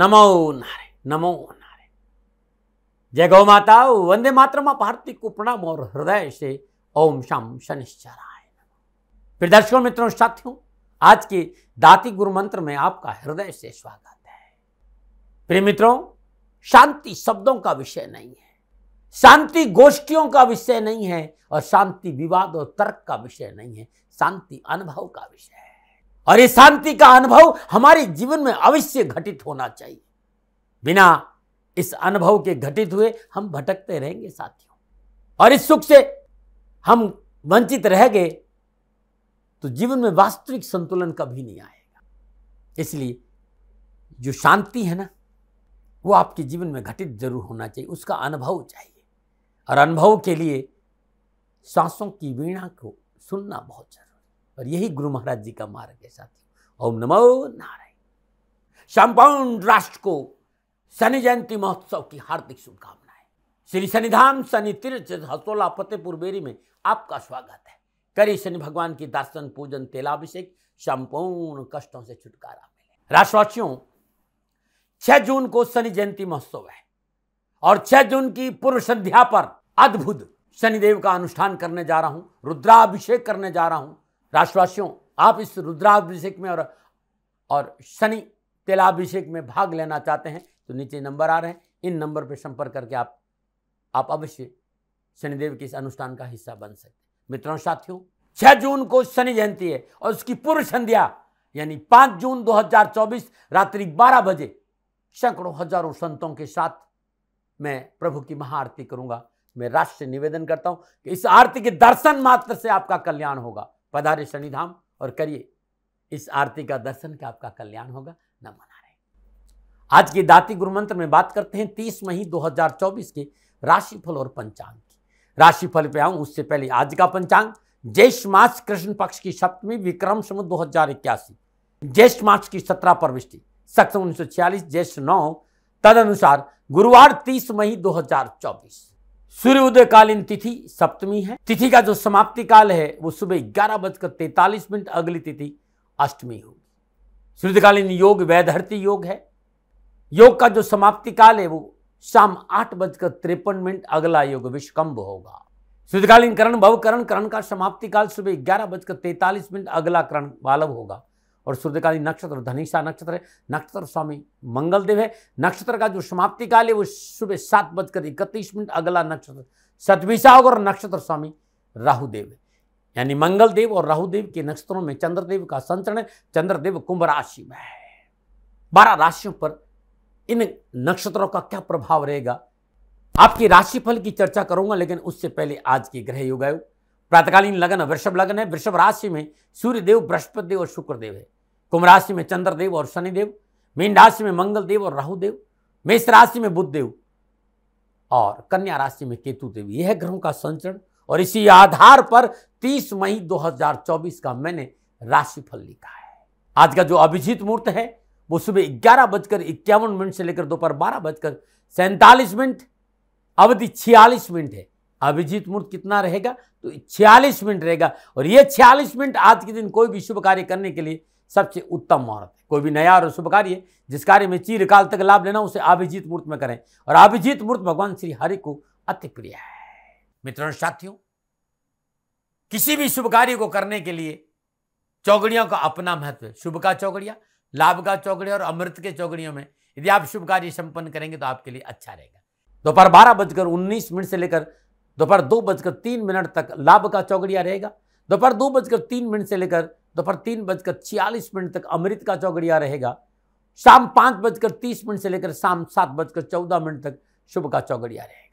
नमो नारे जय गौ माता वंदे માતા વંદે માત્રમાં ભારતી કુપણા और हृदय से ओम शम शनिश्चराय फिर दर्शकों मित्रों साथियों आज के दाती गुरु मंत्र में आपका हृदय से स्वागत है प्रिय मित्रों शांति शब्दों का विषय नहीं है शांति गोष्ठियों का विषय नहीं है और शांति विवाद और तर्क का विषय नहीं है शांति अनुभव का विषय है और ये शांति का अनुभव हमारे जीवन में अवश्य घटित होना चाहिए बिना इस अनुभव के घटित हुए हम भटकते रहेंगे साथियों और इस सुख से हम वंचित रह गए तो जीवन में वास्तविक संतुलन कभी नहीं आएगा इसलिए जो शांति है ना वो आपके जीवन में घटित जरूर होना चाहिए उसका अनुभव चाहिए और अनुभव के लिए सांसों की वीणा को सुनना बहुत जरूरी और यही गुरु महाराज जी का मार्ग है साथियों ओम नमो नारायण संपूर्ण राष्ट्र को शनि जयंती महोत्सव की हार्दिक शुभकामनाएं श्री शनिधाम शनि तीर्थ हसोला फतेहपुर बेरी में आपका स्वागत है करी शनि भगवान की दर्शन पूजन तेलाभिषेक संपूर्ण कष्टों से छुटकारा मिले राष्ट्रवासियों छह जून को शनि जयंती महोत्सव है और छह जून की पूर्व संध्या पर अद्भुत शनिदेव का अनुष्ठान करने जा रहा हूं रुद्राभिषेक करने जा रहा हूं राष्ट्रवासियों आप इस रुद्राभिषेक में और और शनि तेलाभिषेक में भाग लेना चाहते हैं तो नीचे नंबर आ रहे हैं इन नंबर पर संपर्क करके आप आप अवश्य शनिदेव के इस अनुष्ठान का हिस्सा बन सकते हैं मित्रों साथियों छह जून को शनि जयंती है और उसकी पूर्व संध्या यानी पांच जून 2024 रात्रि बारह बजे सैकड़ों हजारों संतों के साथ मैं प्रभु की महाआरती करूंगा मैं राष्ट्र से निवेदन करता हूं कि इस आरती के दर्शन मात्र से आपका कल्याण होगा पधारे शनिधाम और करिए इस आरती का दर्शन के आपका कल्याण होगा न मना रहे आज के दाती गुरु मंत्र में बात करते हैं तीस मई 2024 के राशिफल और पंचांग की राशिफल पे आऊं उससे पहले आज का पंचांग ज्येष्ठ मास कृष्ण पक्ष की सप्तमी विक्रम सम दो हजार इक्यासी ज्येष्ठ मास की सत्रह प्रविष्टि सत्र उन्नीस सौ छियालीस ज्येष्ठ नौ तदनुसार गुरुवार तीस मई 2024 सूर्योदय कालीन तिथि सप्तमी है तिथि का जो समाप्ति काल है वो सुबह ग्यारह बजकर तैतालीस मिनट अगली तिथि अष्टमी होगी सूर्यकालीन योग वैधरती योग है योग का जो समाप्ति काल है वो शाम आठ बजकर तिरपन मिनट अगला योग विश्वकम्भ होगा सूर्यकालीन करण भव करण करण का समाप्ति काल सुबह ग्यारह बजकर तैतालीस मिनट अगला करण बालव होगा और सूर्यकाली नक्षत्र धनिषा नक्षत्र है नक्षत्र स्वामी मंगलदेव है नक्षत्र का जो समाप्ति काल है वो सुबह सात बजकर इकतीस मिनट अगला नक्षत्र होगा और नक्षत्र स्वामी राहुदेव है यानी मंगलदेव और राहुदेव के नक्षत्रों में चंद्रदेव का संचरण है चंद्रदेव कुंभ राशि में है बारह राशियों पर इन नक्षत्रों का क्या प्रभाव रहेगा आपकी राशिफल की चर्चा करूंगा लेकिन उससे पहले आज की ग्रह योगायोग प्रातकालीन लगन वृषभ लगन है वृषभ राशि में सूर्यदेव बृहस्पति देव और शुक्रदेव है कुंभ राशि में चंद्रदेव और शनिदेव मीन राशि में मंगल देव और राहुदेव मेष राशि में बुद्ध देव और कन्या राशि में केतु देव यह ग्रहों का संचरण और इसी आधार पर 30 मई 2024 का मैंने राशिफल लिखा है आज का जो अभिजीत मुहूर्त है वो सुबह ग्यारह बजकर इक्यावन मिनट से लेकर दोपहर बारह बजकर सैंतालीस मिनट अवधि छियालीस मिनट है अभिजीत मुहूर्त कितना रहेगा तो छियालीस मिनट रहेगा और ये छियालीस मिनट आज के दिन कोई भी शुभ कार्य करने के लिए सबसे उत्तम मुहूर्त है कोई भी नया और शुभ कार्य जिस कार्य में चीरकाल तक लाभ लेना उसे अभिजीत मुहूर्त में करें और अभिजीत मुहूर्त भगवान श्री हरि को अति प्रिय है मित्रों साथियों किसी भी शुभ कार्य को करने के लिए चौगड़ियों का अपना महत्व है शुभ का चौगड़िया लाभ का चौगड़िया और अमृत के चौगड़ियों में यदि आप शुभ कार्य संपन्न करेंगे तो आपके लिए अच्छा रहेगा दोपहर बारह बजकर उन्नीस मिनट से लेकर दोपहर दो बजकर तीन मिनट तक लाभ का चौगड़िया रहेगा दोपहर दो बजकर तीन मिनट से लेकर दोपहर तीन बजकर छियालीस मिनट तक अमृत का चौगड़िया रहेगा शाम पांच बजकर तीस मिनट से लेकर शाम सात बजकर चौदह मिनट तक शुभ का चौगड़िया रहेगा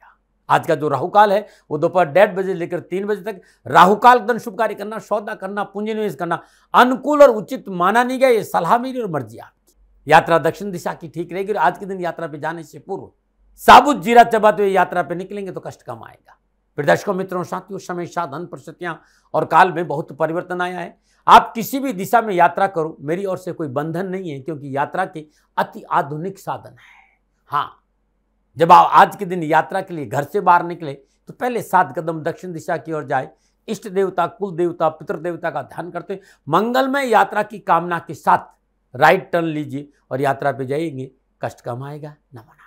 आज का जो राहुकाल है वो दोपहर डेढ़ बजे लेकर तीन बजे तक राहुकाल दिन शुभ कार्य करना सौदा करना पूंजी निवेश करना अनुकूल और उचित माना नहीं गया ये सलाह मेरी और मर्जी आपकी यात्रा दक्षिण दिशा की ठीक रहेगी और आज के दिन यात्रा पे जाने से पूर्व साबुत जीरा चबाते हुए यात्रा पे निकलेंगे तो कष्ट कम आएगा फिर दर्शकों मित्रों साथियों समय साधन परिस्थितियाँ और काल में बहुत परिवर्तन आया है आप किसी भी दिशा में यात्रा करो मेरी ओर से कोई बंधन नहीं है क्योंकि यात्रा के अति आधुनिक साधन है हाँ जब आप आज के दिन यात्रा के लिए घर से बाहर निकले तो पहले सात कदम दक्षिण दिशा की ओर जाए इष्ट देवता कुल देवता पितृ देवता का ध्यान करते मंगलमय यात्रा की कामना के साथ राइट टर्न लीजिए और यात्रा पे जाइएंगे कष्ट कम आएगा न मना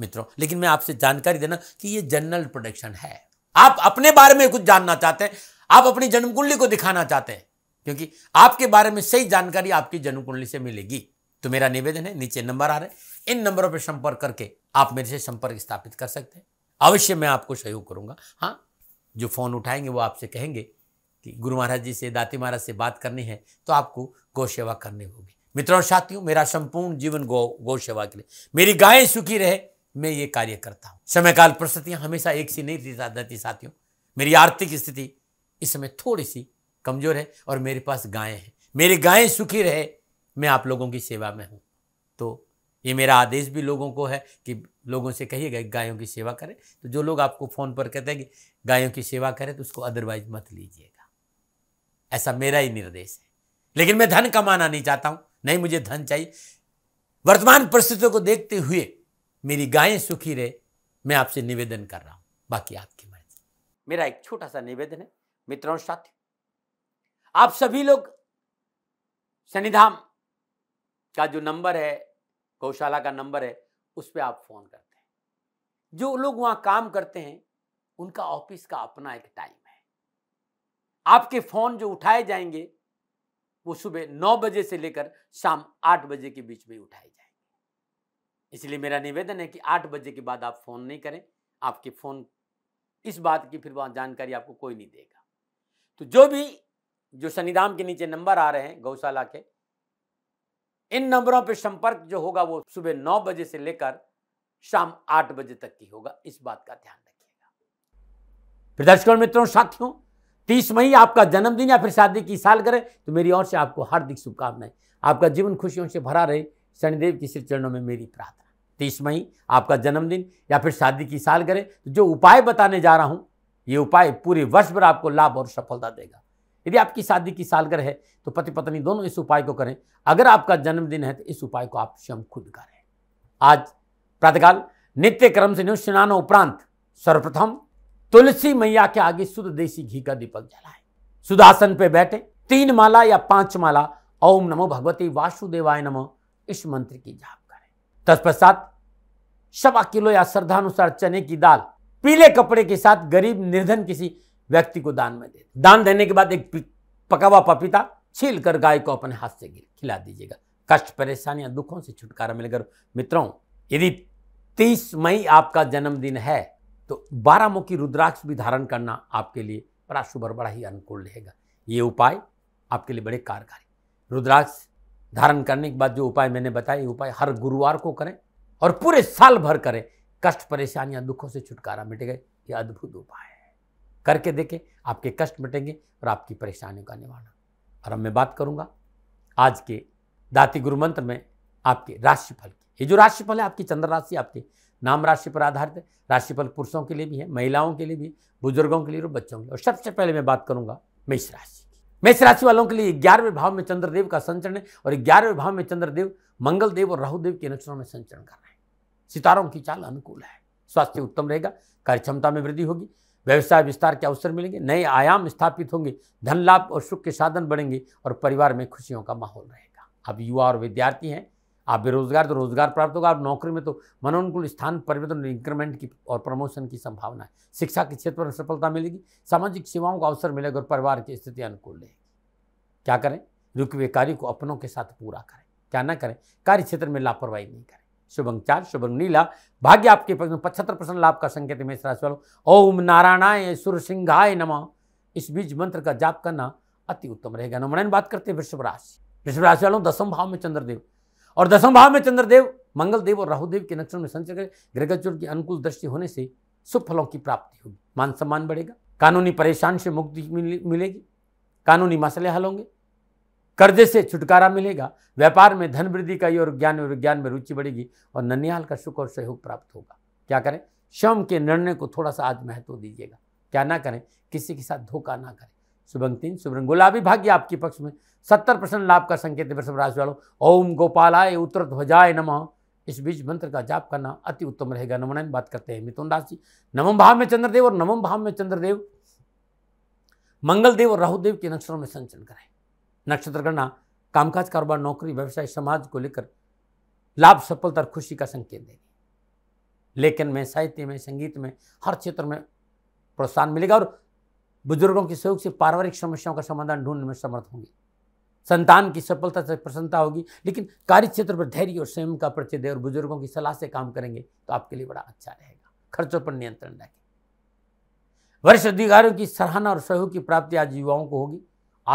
मित्रों लेकिन मैं आपसे जानकारी देना कि ये जनरल प्रोडक्शन है आप अपने बारे में कुछ जानना चाहते हैं आप अपनी जन्म कुंडली को दिखाना चाहते हैं क्योंकि आपके बारे में सही जानकारी आपकी जन्म कुंडली से मिलेगी तो मेरा निवेदन है नीचे नंबर आ रहे इन नंबरों पर संपर्क करके आप मेरे से संपर्क स्थापित कर सकते हैं अवश्य मैं आपको सहयोग करूंगा हाँ जो फ़ोन उठाएंगे वो आपसे कहेंगे कि गुरु महाराज जी से दाती महाराज से बात करनी है तो आपको गौ सेवा करनी होगी मित्रों साथियों मेरा संपूर्ण जीवन गौ गौ सेवा के लिए मेरी गायें सुखी रहे मैं ये कार्य करता हूँ समयकाल परिस्थितियाँ हमेशा एक सी नहीं रहती साथियों मेरी आर्थिक स्थिति इस समय थोड़ी सी कमज़ोर है और मेरे पास गायें हैं मेरी गायें सुखी रहे मैं आप लोगों की सेवा में हूँ तो ये मेरा आदेश भी लोगों को है कि लोगों से कहिएगा गायों की सेवा करें तो जो लोग आपको फ़ोन पर कहते हैं कि गायों की सेवा करें तो उसको अदरवाइज मत लीजिएगा ऐसा मेरा ही निर्देश है लेकिन मैं धन कमाना नहीं चाहता हूँ नहीं मुझे धन चाहिए वर्तमान परिस्थितियों को देखते हुए मेरी गायें सुखी रहे मैं आपसे निवेदन कर रहा हूं बाकी आपकी मर्जी मेरा एक छोटा सा निवेदन है मित्रों साथियों आप सभी लोग शनिधाम का जो नंबर है गौशाला का नंबर है उस पर आप फ़ोन करते हैं जो लोग वहां काम करते हैं उनका ऑफिस का अपना एक टाइम है आपके फ़ोन जो उठाए जाएंगे वो सुबह नौ बजे से लेकर शाम आठ बजे के बीच में उठाए जाएंगे इसलिए मेरा निवेदन है कि आठ बजे के बाद आप फ़ोन नहीं करें आपके फ़ोन इस बात की फिर वहाँ जानकारी आपको कोई नहीं देगा तो जो भी जो शनिधाम के नीचे नंबर आ रहे हैं गौशाला के इन नंबरों पर संपर्क जो होगा वो सुबह नौ बजे से लेकर शाम आठ बजे तक की होगा इस बात का ध्यान रखिएगा फिर दर्शकों मित्रों साथियों तीस मई आपका जन्मदिन या फिर शादी की साल करें तो मेरी ओर से आपको हार्दिक शुभकामनाएं आपका जीवन खुशियों से भरा रहे शनिदेव के श्री चरणों में मेरी प्रार्थना तीस मई आपका जन्मदिन या फिर शादी की साल करें तो जो उपाय बताने जा रहा हूँ ये उपाय पूरे वर्ष भर आपको लाभ और सफलता देगा यदि आपकी शादी की सालगर है तो पति पत्नी दोनों इस उपाय को करें अगर आपका जन्मदिन है तो इस उपाय को आप स्वयं खुद करें आज प्रातःकाल नित्य क्रम से न्यू स्नान उपरांत सर्वप्रथम तुलसी मैया के आगे शुद्ध देसी घी का दीपक जलाए सुदासन पे बैठे तीन माला या पांच माला ओम नमो भगवती वासुदेवाय नमः इस मंत्र की जाप करें तत्पश्चात सवा किलो या श्रद्धानुसार चने की दाल पीले कपड़े के साथ गरीब निर्धन किसी व्यक्ति को दान में दे दान देने के बाद एक पका हुआ पपीता छील कर गाय को अपने हाथ से खिला दीजिएगा कष्ट परेशानियां दुखों से छुटकारा मिलेगा मित्रों यदि 30 मई आपका जन्मदिन है तो बारामुखी रुद्राक्ष भी धारण करना आपके लिए बड़ा शुभ बड़ा ही अनुकूल रहेगा ये उपाय आपके लिए बड़े कारगर रुद्राक्ष धारण करने के बाद जो उपाय मैंने बताए ये उपाय हर गुरुवार को करें और पूरे साल भर करें कष्ट परेशानियां दुखों से छुटकारा मिट गए ये अद्भुत उपाय है करके देखें आपके कष्ट मिटेंगे और आपकी परेशानियों का निवारण और अब मैं बात करूंगा आज के दाती गुरु मंत्र में आपके राशिफल की ये जो राशिफल है आपकी चंद्र राशि आपके नाम राशि पर आधारित है राशिफल पुरुषों के लिए भी है महिलाओं के लिए भी बुजुर्गों के लिए और बच्चों के लिए और सबसे पहले मैं बात करूंगा मेष राशि मेष राशि वालों के लिए ग्यारहवें भाव में चंद्रदेव का संचरण है और ग्यारहवें भाव में चंद्रदेव मंगलदेव और राहुदेव के नक्षत्रों में संचरण कर रहे हैं सितारों की चाल अनुकूल है स्वास्थ्य उत्तम रहेगा कार्यक्षमता में वृद्धि होगी व्यवसाय विस्तार के अवसर मिलेंगे नए आयाम स्थापित होंगे धन लाभ और सुख के साधन बढ़ेंगे और परिवार में खुशियों का माहौल रहेगा अब युवा और विद्यार्थी हैं आप बेरोजगार तो रोजगार प्राप्त होगा आप नौकरी में तो मनोनुकूल स्थान परिवर्तन इंक्रीमेंट की और प्रमोशन की संभावना है शिक्षा के क्षेत्र में सफलता मिलेगी सामाजिक सेवाओं का अवसर मिलेगा और परिवार की स्थिति अनुकूल रहेगी क्या करें रुकवे कार्य को अपनों के साथ पूरा करें क्या ना करें कार्य क्षेत्र में लापरवाही नहीं करें शुभ अंक चार शुभ नीला भाग्य आपके पक्ष में पचहत्तर परसेंट लाभ का संकेत मेष राशि वालों ओम नारायणाय सुर सिंहाय नमः इस बीज मंत्र का जाप करना अति उत्तम रहेगा नमन बात करते हैं वृषभ राशि वृषभ राशि वालों दसम भाव में चंद्रदेव और दसम भाव में चंद्रदेव मंगलदेव और राहुदेव के नक्षत्र में संचय करें ग्रहगचर की अनुकूल दृष्टि होने से सुख फलों की प्राप्ति होगी मान सम्मान बढ़ेगा कानूनी परेशान से मुक्ति मिलेगी कानूनी मसले हल होंगे कर्जे से छुटकारा मिलेगा व्यापार में धन वृद्धि का और ज्ञान और विज्ञान में रुचि बढ़ेगी और ननिहाल का सुख और सहयोग प्राप्त होगा क्या करें श्रम के निर्णय को थोड़ा सा आज महत्व दीजिएगा क्या ना करें किसी के साथ धोखा ना करें शुभंग तीन शुभ गुलाबी भाग्य आपके पक्ष में सत्तर परसेंट लाभ का संकेत है वृषभ राशि वालों ओम गोपाल आय उत्तर ध्वजाय नम इस बीच मंत्र का जाप करना अति उत्तम रहेगा नमनायन बात करते हैं मिथुन राशि नवम भाव में चंद्रदेव और नवम भाव में चंद्रदेव मंगलदेव और राहुदेव के नक्षत्रों में संचरण करें नक्षत्र गणना कामकाज कारोबार नौकरी व्यवसाय समाज को लेकर लाभ सफलता और खुशी का संकेत देगी लेखन में साहित्य में संगीत में हर क्षेत्र में प्रोत्साहन मिलेगा और बुजुर्गों के सहयोग से पारिवारिक समस्याओं का समाधान ढूंढने में समर्थ होंगे संतान की सफलता से प्रसन्नता होगी लेकिन कार्य क्षेत्र पर धैर्य और स्वयं का परिचय दे और बुजुर्गों की सलाह से काम करेंगे तो आपके लिए बड़ा अच्छा रहेगा खर्चों पर नियंत्रण रखें वरिष्ठ अधिकारियों की सराहना और सहयोग की प्राप्ति आज युवाओं को होगी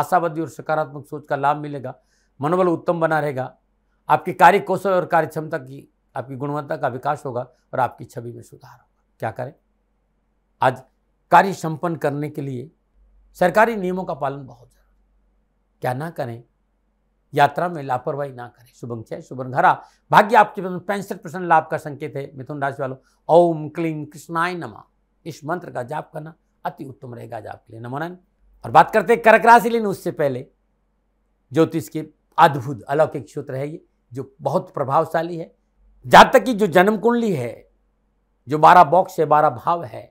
आशावादी और सकारात्मक सोच का लाभ मिलेगा मनोबल उत्तम बना रहेगा आपके कार्य कौशल और कार्य क्षमता की आपकी गुणवत्ता का विकास होगा और आपकी छवि में सुधार होगा क्या करें आज कार्य संपन्न करने के लिए सरकारी नियमों का पालन बहुत जरूरी क्या ना करें यात्रा में लापरवाही ना करें शुभम क्षय शुभम घरा भाग्य आपके पैंसठ परसेंट लाभ का संकेत है मिथुन राशि वालों ओम क्लीम कृष्णाय नमा इस मंत्र का जाप करना अति उत्तम रहेगा आज आपके लिए नमोनन और बात करते हैं कर्क राशि लेने उससे पहले ज्योतिष के अद्भुत अलौकिक सूत्र है ये जो बहुत प्रभावशाली है जहाँ तक कि जो जन्म कुंडली है जो बारह बॉक्स है बारह भाव है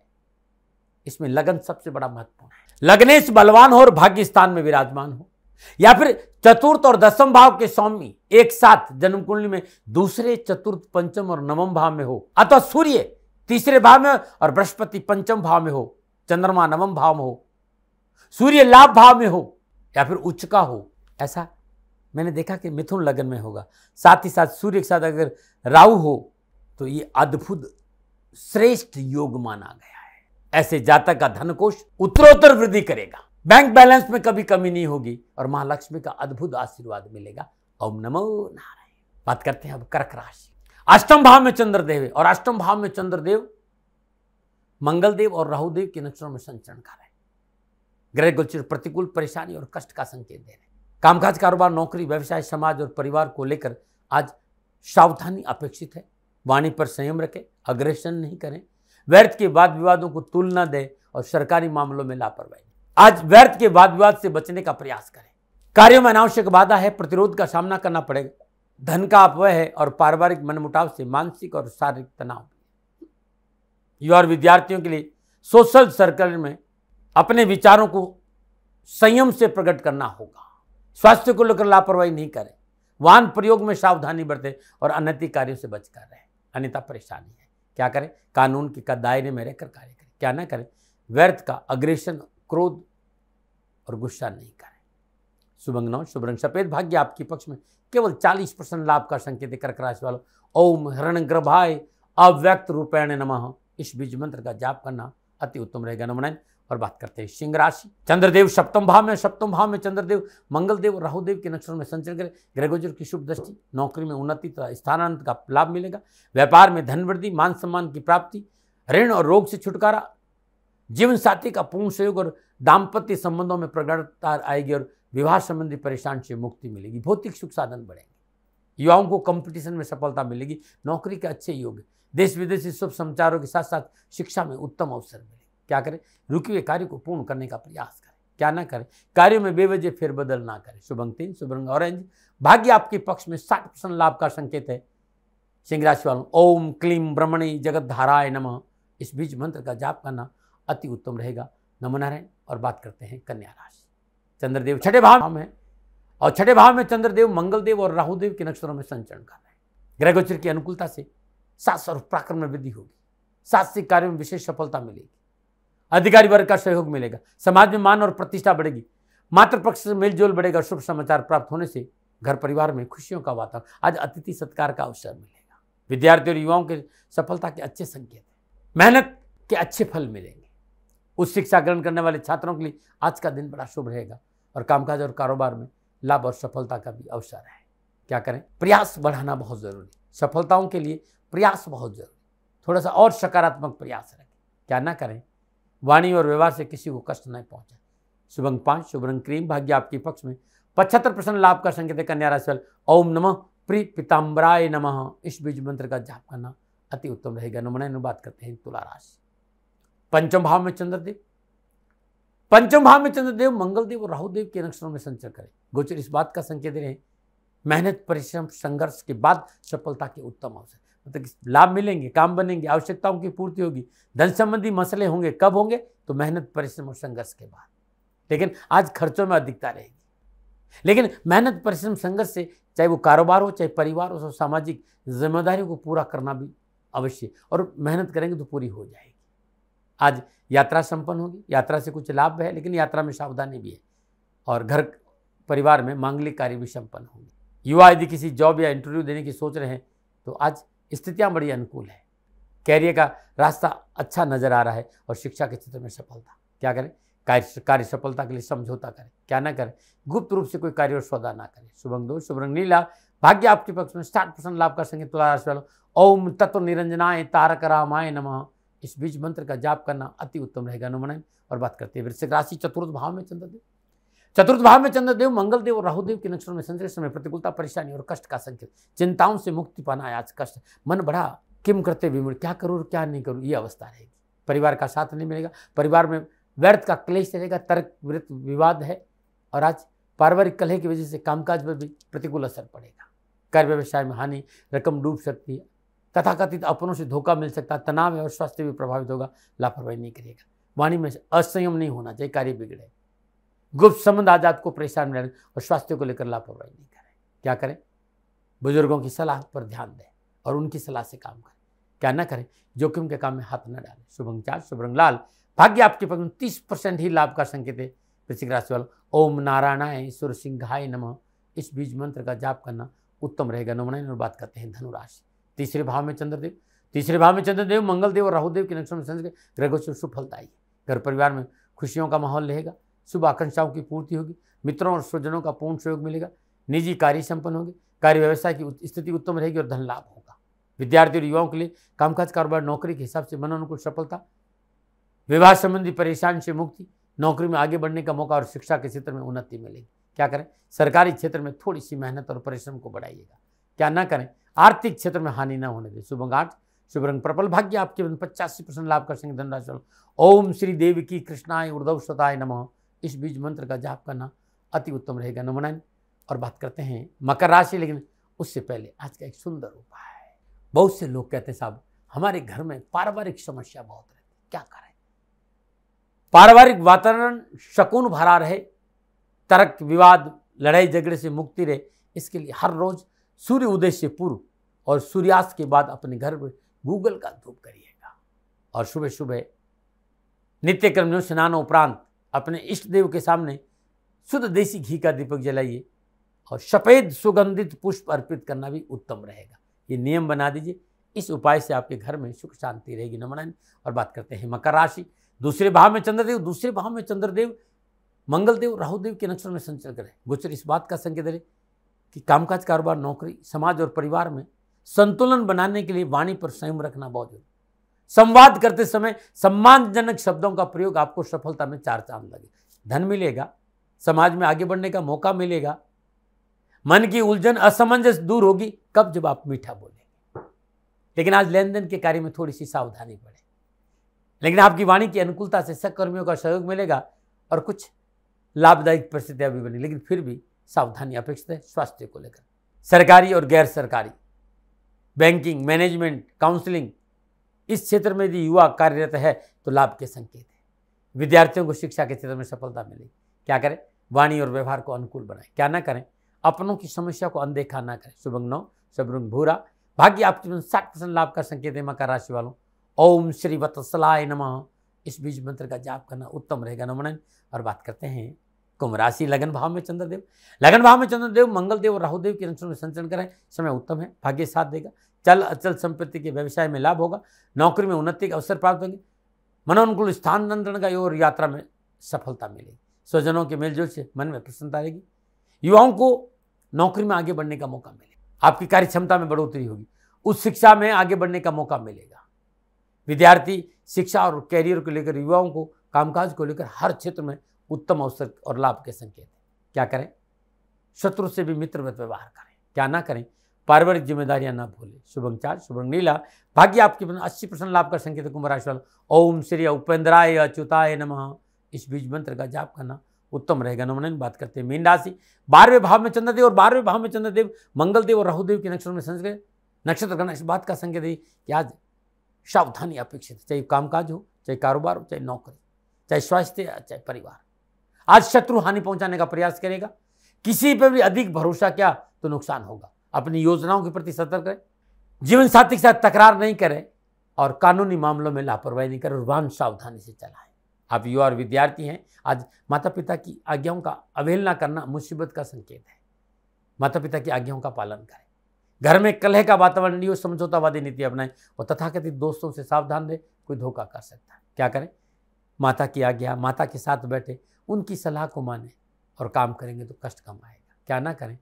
इसमें लगन सबसे बड़ा महत्वपूर्ण है लग्नेश बलवान हो और भाग्य स्थान में विराजमान हो या फिर चतुर्थ और दसम भाव के स्वामी एक साथ जन्म कुंडली में दूसरे चतुर्थ पंचम और नवम भाव में हो अतः सूर्य तीसरे भाव में और बृहस्पति पंचम भाव में हो चंद्रमा नवम भाव में हो सूर्य लाभ भाव में हो या फिर उच्च का हो ऐसा मैंने देखा कि मिथुन लगन में होगा साथ ही साथ सूर्य के साथ अगर राहु हो तो ये अद्भुत श्रेष्ठ योग माना गया है ऐसे जातक का धन कोष उत्तरोत्तर वृद्धि करेगा बैंक बैलेंस में कभी कमी नहीं होगी और महालक्ष्मी का अद्भुत आशीर्वाद मिलेगा ओम नमो नारायण बात करते हैं अब कर्क राशि अष्टम भाव में चंद्रदेव और अष्टम भाव में चंद्रदेव मंगलदेव और राहुदेव के नक्षत्रों में संचरण कर रहे हैं ग्रह गोचर प्रतिकूल परेशानी और कष्ट का संकेत दे रहे हैं कामकाज कारोबार नौकरी व्यवसाय समाज और परिवार को लेकर आज सावधानी अपेक्षित है वाणी पर संयम रखें अग्रेशन नहीं करें व्यर्थ के वाद विवादों को तुलना दें और सरकारी मामलों में लापरवाही आज व्यर्थ के वाद विवाद से बचने का प्रयास करें कार्यों में अनावश्यक बाधा है प्रतिरोध का सामना करना पड़ेगा धन का अपव्यय है और पारिवारिक मनमुटाव से मानसिक और शारीरिक तनाव युवा विद्यार्थियों के लिए सोशल सर्कल में अपने विचारों को संयम से प्रकट करना होगा स्वास्थ्य को लेकर लापरवाही नहीं करें वाहन प्रयोग में सावधानी बरतें और अनैतिक कार्यों से बचकर रहें अन्यथा परेशानी है क्या करें कानून के का दायरे में रहकर कार्य करें क्या ना करें व्यर्थ का अग्रेशन क्रोध और गुस्सा नहीं करें शुभंग नौ शुभ रंग सफेद भाग्य आपके पक्ष में केवल चालीस परसेंट लाभ का संकेत कर्क राशि वालों ओम हरण ग्रभाय अव्यक्त रूपेण नमः इस बीज मंत्र का जाप करना अति उत्तम रहेगा नमन और बात करते हैं सिंह राशि चंद्रदेव सप्तम भाव में सप्तम भाव में चंद्रदेव मंगलदेव राहुदेव के नक्षत्र में संचर करें ग्रहगोचर की शुभ दृष्टि नौकरी में उन्नति तथा स्थानांतर का लाभ मिलेगा व्यापार में धन वृद्धि मान सम्मान की प्राप्ति ऋण और रोग से छुटकारा जीवन साथी का पूर्ण सहयोग और दाम्पत्य संबंधों में प्रगढ़ता आएगी और विवाह संबंधी परेशान से मुक्ति मिलेगी भौतिक सुख साधन बढ़ेंगे युवाओं को कंपटीशन में सफलता मिलेगी नौकरी के अच्छे योग देश विदेशी शुभ समाचारों के साथ साथ शिक्षा में उत्तम अवसर मिले क्या करें रुके हुए कार्य को पूर्ण करने का प्रयास करें क्या ना करें कार्यों में बेवजह फेरबदल ना करें शुभ अंक तीन शुभ रंग ऑरेंज भाग्य आपके पक्ष में साठ परसेंट लाभ का संकेत है सिंह राशि वालों ओम क्लीम ब्रह्मणी जगत धाराय नम इस बीच मंत्र का जाप करना अति उत्तम रहेगा नमो नारायण और बात करते हैं कन्या राशि चंद्रदेव छठे भाव में और छठे भाव में चंद्रदेव मंगलदेव और राहुदेव के नक्षत्रों में संचरण कर रहे हैं ग्रह गोचर की अनुकूलता से सास और पराक्रम में वृद्धि होगी साहसिक कार्य में विशेष सफलता मिलेगी अधिकारी वर्ग का सहयोग मिलेगा समाज में मान और प्रतिष्ठा बढ़ेगी मातृपक्ष से मेलजोल बढ़ेगा शुभ समाचार प्राप्त होने से घर परिवार में खुशियों का वातावरण आज अतिथि सत्कार का अवसर मिलेगा विद्यार्थियों और युवाओं के सफलता के अच्छे संकेत मेहनत के अच्छे फल मिलेंगे उस शिक्षा ग्रहण करने वाले छात्रों के लिए आज का दिन बड़ा शुभ रहेगा और कामकाज और कारोबार में लाभ और सफलता का भी अवसर है क्या करें प्रयास बढ़ाना बहुत ज़रूरी सफलताओं के लिए प्रयास बहुत ज़रूरी थोड़ा सा और सकारात्मक प्रयास रखें क्या ना करें वाणी और व्यवहार से किसी को कष्ट नहीं पहुंचे शुभ अंक पाँच शुभ रंग क्रीम भाग्य आपके पक्ष में पचहत्तर परसेंट लाभ का संकेत है कन्या राशि ओम नम प्री पिताम्बराय नम इस बीज मंत्र का जाप करना अति उत्तम रहेगा नमन अनुवाद करते हैं तुला राशि पंचम भाव में चंद्रदेव पंचम भाव में चंद्रदेव मंगलदेव और राहुदेव के नक्षत्रों में संचर करें गोचर इस बात का संकेत रहे मेहनत परिश्रम संघर्ष के बाद सफलता के उत्तम अवसर मतलब तो लाभ मिलेंगे काम बनेंगे आवश्यकताओं की पूर्ति होगी धन संबंधी मसले होंगे कब होंगे तो मेहनत परिश्रम और संघर्ष के बाद लेकिन आज खर्चों में अधिकता रहेगी लेकिन मेहनत परिश्रम संघर्ष से चाहे वो कारोबार हो चाहे परिवार हो सामाजिक जिम्मेदारियों को पूरा करना भी अवश्य और मेहनत करेंगे तो पूरी हो जाएगी आज यात्रा संपन्न होगी यात्रा से कुछ लाभ है लेकिन यात्रा में सावधानी भी है और घर परिवार में मांगलिक कार्य भी संपन्न होंगे युवा यदि किसी जॉब या इंटरव्यू देने की सोच रहे हैं तो आज स्थितियाँ बड़ी अनुकूल है कैरियर का रास्ता अच्छा नजर आ रहा है और शिक्षा के क्षेत्र में सफलता क्या करें कार्य कार्य सफलता के लिए समझौता करें क्या ना करें गुप्त रूप से कोई कार्य और सौदा ना करें शुभंग दो शुभरंग नीला भाग्य आपके पक्ष में साठ परसेंट लाभ का संगीत तुला राशि वालों ओम तत्व निरंजनाय तारक रामाय नमः इस बीज मंत्र का जाप करना अति उत्तम रहेगा अनुमन और बात करते हैं वृश्चिक राशि चतुर्थ भाव में चंद्रदेव चतुर्थ भाव में चंद्रदेव मंगलदेव और राहुदेव के नक्षत्रों में संश्लेष में प्रतिकूलता परेशानी और कष्ट का संकेत चिंताओं से मुक्ति पाना है आज कष्ट मन बढ़ा किम करते विमुण क्या करूँ और क्या नहीं करूँ ये अवस्था रहेगी परिवार का साथ नहीं मिलेगा परिवार में व्यर्थ का क्लेश रहेगा तर्क वृत विवाद है और आज पारिवारिक कलह की वजह से कामकाज पर भी प्रतिकूल असर पड़ेगा कार्य व्यवसाय में हानि रकम डूब सकती है तथाकथित अपनों से धोखा मिल सकता है तनाव है और स्वास्थ्य भी प्रभावित होगा लापरवाही नहीं करिएगा वाणी में असंयम नहीं होना चाहिए कार्य बिगड़े गुप्त संबंध आजाद को परेशान में रहने और स्वास्थ्य को लेकर लापरवाही नहीं करें क्या करें बुजुर्गों की सलाह पर ध्यान दें और उनकी सलाह से काम करें क्या ना करें जोखिम के काम में हाथ न डालें शुभंचार शुभरंग लाल भाग्य आपके पक्ष में तीस परसेंट ही लाभ का संकेत है वृश्चिक राशि वाल ओम नारायणाय ईश्वर सिंहाय नमः इस बीज मंत्र का जाप करना उत्तम रहेगा नमनायन और बात करते हैं धनुराशि तीसरे भाव में चंद्रदेव तीसरे भाव में चंद्रदेव मंगलदेव और राहुदेव के नक्षत्र में संस गए ग्रह गोचर शुभ घर परिवार में खुशियों का माहौल रहेगा शुभ आकांक्षाओं की पूर्ति होगी मित्रों और स्वजनों का पूर्ण सहयोग मिलेगा निजी कार्य संपन्न होंगे कार्य व्यवसाय की स्थिति उत्तम रहेगी और धन लाभ होगा विद्यार्थी और युवाओं के लिए कामकाज कारोबार नौकरी के हिसाब से मन अनुकूल सफलता विवाह संबंधी परेशान से मुक्ति नौकरी में आगे बढ़ने का मौका और शिक्षा के क्षेत्र में उन्नति मिलेगी क्या करें सरकारी क्षेत्र में थोड़ी सी मेहनत और परिश्रम को बढ़ाइएगा क्या ना करें आर्थिक क्षेत्र में हानि न होने दे शुभ आठ शुभ रंग प्रबल भाग्य आपके पचासी परसेंट लाभ कर सकेंगे धनराशि ओम श्री देवी की कृष्णाय उर्दव शताय नम इस बीज मंत्र का जाप करना अति उत्तम रहेगा नमनायन और बात करते हैं मकर राशि लेकिन उससे पहले आज का एक सुंदर उपाय बहुत से लोग कहते हैं साहब हमारे घर में पारिवारिक समस्या बहुत रहती है क्या करें पारिवारिक वातावरण शकुन भरा रहे तर्क विवाद लड़ाई झगड़े से मुक्ति रहे इसके लिए हर रोज सूर्य उदय से पूर्व और सूर्यास्त के बाद अपने घर में गूगल का धूप करिएगा और सुबह सुबह नित्य कर्मियों स्नान उपरांत अपने इष्ट देव के सामने शुद्ध देसी घी का दीपक जलाइए और सफ़ेद सुगंधित पुष्प अर्पित करना भी उत्तम रहेगा ये नियम बना दीजिए इस उपाय से आपके घर में सुख शांति रहेगी नमन और बात करते हैं मकर राशि दूसरे भाव में चंद्रदेव दूसरे भाव में चंद्रदेव मंगलदेव राहुदेव के नक्षत्र में संचर करें गोचर इस बात का संकेत रहे कि कामकाज कारोबार नौकरी समाज और परिवार में संतुलन बनाने के लिए वाणी पर संयम रखना बहुत जरूरी संवाद करते समय सम्मानजनक शब्दों का प्रयोग आपको सफलता में चार चांद लगे धन मिलेगा समाज में आगे बढ़ने का मौका मिलेगा मन की उलझन असमंजस दूर होगी कब जब आप मीठा बोलेंगे लेकिन आज लेन देन के कार्य में थोड़ी सी सावधानी बढ़े लेकिन आपकी वाणी की अनुकूलता से सहकर्मियों का सहयोग मिलेगा और कुछ लाभदायक परिस्थितियां भी बनी लेकिन फिर भी सावधानी अपेक्षित है स्वास्थ्य को लेकर सरकारी और गैर सरकारी बैंकिंग मैनेजमेंट काउंसलिंग इस क्षेत्र में यदि युवा कार्यरत है तो लाभ के संकेत है विद्यार्थियों को शिक्षा के क्षेत्र में सफलता मिलेगी क्या करें वाणी और व्यवहार को अनुकूल बनाएं क्या ना करें अपनों की समस्या को अनदेखा ना करें शुभंग नौ शुभरंग भूरा भाग्य आपके जीवन साठ परसेंट लाभ का संकेत है मकर राशि वालों ओम श्री वत्सलाय नमः इस बीज मंत्र का जाप करना उत्तम रहेगा नमन और बात करते हैं कुंभ राशि लगन भाव में चंद्रदेव लगन भाव में चंद्रदेव मंगलदेव और राहुदेव के अंशों में संचरण करें समय उत्तम है भाग्य साथ देगा चल अचल संपत्ति के व्यवसाय में लाभ होगा नौकरी में उन्नति के अवसर प्राप्त होंगे मनोनुकूल स्थान नियंत्रण का और यात्रा में सफलता मिलेगी स्वजनों के मेलजोल से मन में प्रसन्नता रहेगी युवाओं को नौकरी में आगे बढ़ने का मौका मिलेगा आपकी कार्य क्षमता में बढ़ोतरी होगी उस शिक्षा में आगे बढ़ने का मौका मिलेगा विद्यार्थी शिक्षा और कैरियर को लेकर युवाओं को कामकाज को लेकर हर क्षेत्र में उत्तम अवसर और लाभ के संकेत हैं क्या करें शत्रु से भी मित्र मित्र व्यवहार करें क्या ना करें पारिवारिक जिम्मेदारियां ना भूलें शुभंग चार शुभंग नीला भाग्य आपके अस्सी परसेंट लाभ का संकेत कुंभ राशि वाला ओम श्री उपेंद्राय अच्युताय नम इस बीज मंत्र का जाप करना उत्तम रहेगा नमन बात करते हैं मीन राशि बारहवें भाव में चंद्रदेव और बारहवें भाव में चंद्रदेव मंगलदेव और राहुदेव के नक्षत्र में संस गए नक्षत्र करना इस बात का संकेत है कि आज सावधानी अपेक्षित है चाहे कामकाज हो चाहे कारोबार हो चाहे नौकरी चाहे स्वास्थ्य चाहे परिवार आज शत्रु हानि पहुंचाने का प्रयास करेगा किसी पर भी अधिक भरोसा क्या तो नुकसान होगा अपनी योजनाओं के प्रति सतर्क रहें जीवन साथी के साथ तकरार नहीं करें और कानूनी मामलों में लापरवाही नहीं करें वाहन सावधानी से चलाएं आप युवा और विद्यार्थी हैं आज माता पिता की आज्ञाओं का अवहेलना करना मुसीबत का संकेत है माता पिता की आज्ञाओं का पालन करें घर में कलह का वातावरण नहीं हो समझौतावादी नीति अपनाएं और तथाकथित दोस्तों से सावधान रहे कोई धोखा कर सकता है क्या करें माता की आज्ञा माता के साथ बैठे उनकी सलाह को माने और काम करेंगे तो कष्ट कम आएगा क्या ना करें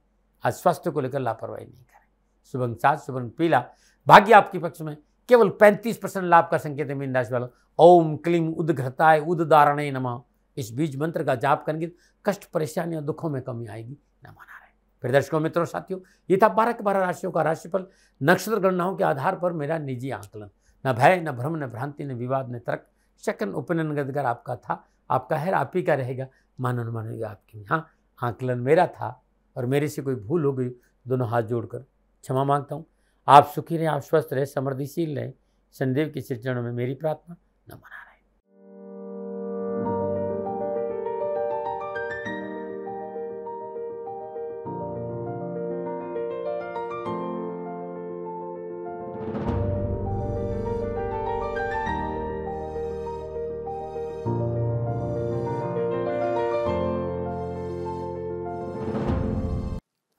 आज स्वास्थ्य को लेकर लापरवाही नहीं करें सुबंग सात सुबंग पीला भाग्य आपके पक्ष में केवल 35 परसेंट लाभ का संकेत है मीन राशि वालों ओम क्लीम उदघृताय उदारण नमा इस बीज मंत्र का जाप करेंगे तो कष्ट परेशानी और दुखों में कमी आएगी न माना रहे फिर दर्शकों मित्रों साथियों ये था बारह के बारह राशियों का राशिफल नक्षत्र गणनाओं के आधार पर मेरा निजी आंकलन न भय न भ्रम न भ्रांति न विवाद न तर्क सेकंड अगर आपका था आपका है आप ही का रहेगा मानो न मानो आपकी हाँ आंकलन मेरा था और मेरे से कोई भूल हो गई दोनों हाथ जोड़कर क्षमा मांगता हूँ आप सुखी रहें आप स्वस्थ रहें समृद्धिशील रहें संदेव के चरणों में मेरी प्रार्थना न मना